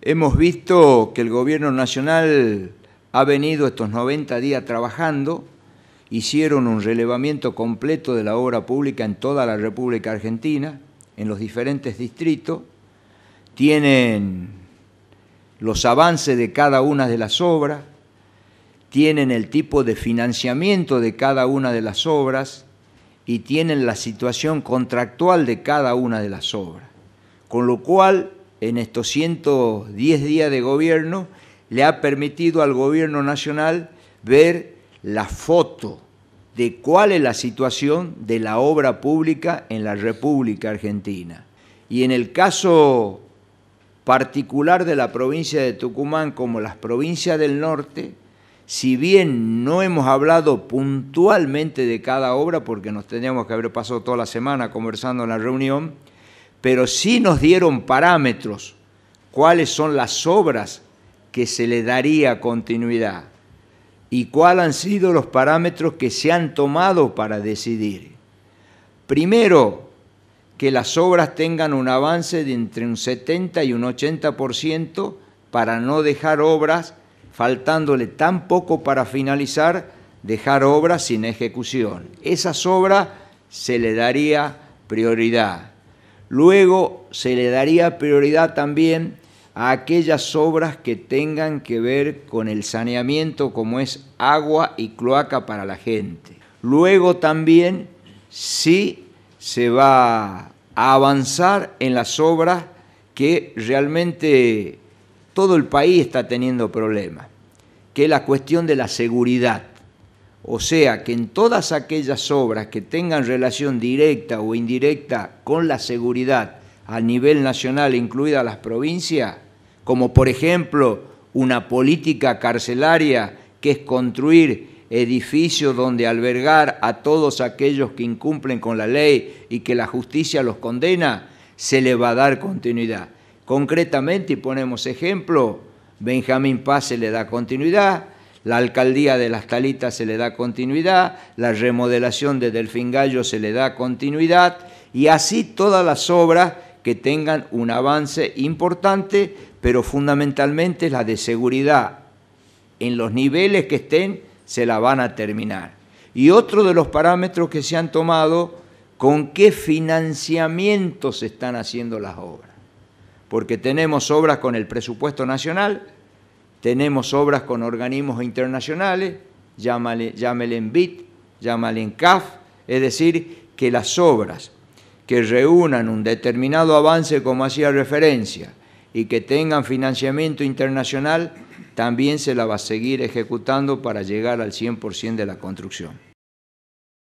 Hemos visto que el gobierno nacional ha venido estos 90 días trabajando, hicieron un relevamiento completo de la obra pública en toda la República Argentina, en los diferentes distritos, tienen los avances de cada una de las obras, tienen el tipo de financiamiento de cada una de las obras y tienen la situación contractual de cada una de las obras. Con lo cual, en estos 110 días de gobierno le ha permitido al gobierno nacional ver la foto de cuál es la situación de la obra pública en la República Argentina. Y en el caso particular de la provincia de Tucumán como las provincias del norte, si bien no hemos hablado puntualmente de cada obra, porque nos teníamos que haber pasado toda la semana conversando en la reunión, pero sí nos dieron parámetros, cuáles son las obras que se le daría continuidad y cuáles han sido los parámetros que se han tomado para decidir. Primero, que las obras tengan un avance de entre un 70 y un 80% para no dejar obras, faltándole tan poco para finalizar, dejar obras sin ejecución. Esas obras se le daría prioridad. Luego se le daría prioridad también a aquellas obras que tengan que ver con el saneamiento, como es agua y cloaca para la gente. Luego también sí se va a avanzar en las obras que realmente todo el país está teniendo problemas, que es la cuestión de la seguridad. O sea que en todas aquellas obras que tengan relación directa o indirecta con la seguridad a nivel nacional, incluidas las provincias, como por ejemplo una política carcelaria que es construir edificios donde albergar a todos aquellos que incumplen con la ley y que la justicia los condena, se le va a dar continuidad. Concretamente, y ponemos ejemplo, Benjamín Paz se le da continuidad, la alcaldía de Las Talitas se le da continuidad, la remodelación de Delfingallo Gallo se le da continuidad y así todas las obras que tengan un avance importante, pero fundamentalmente la de seguridad. En los niveles que estén se la van a terminar. Y otro de los parámetros que se han tomado, con qué financiamiento se están haciendo las obras. Porque tenemos obras con el presupuesto nacional, tenemos obras con organismos internacionales, llámale, en BIT, llámale en CAF, es decir, que las obras que reúnan un determinado avance como hacía referencia y que tengan financiamiento internacional, también se la va a seguir ejecutando para llegar al 100% de la construcción.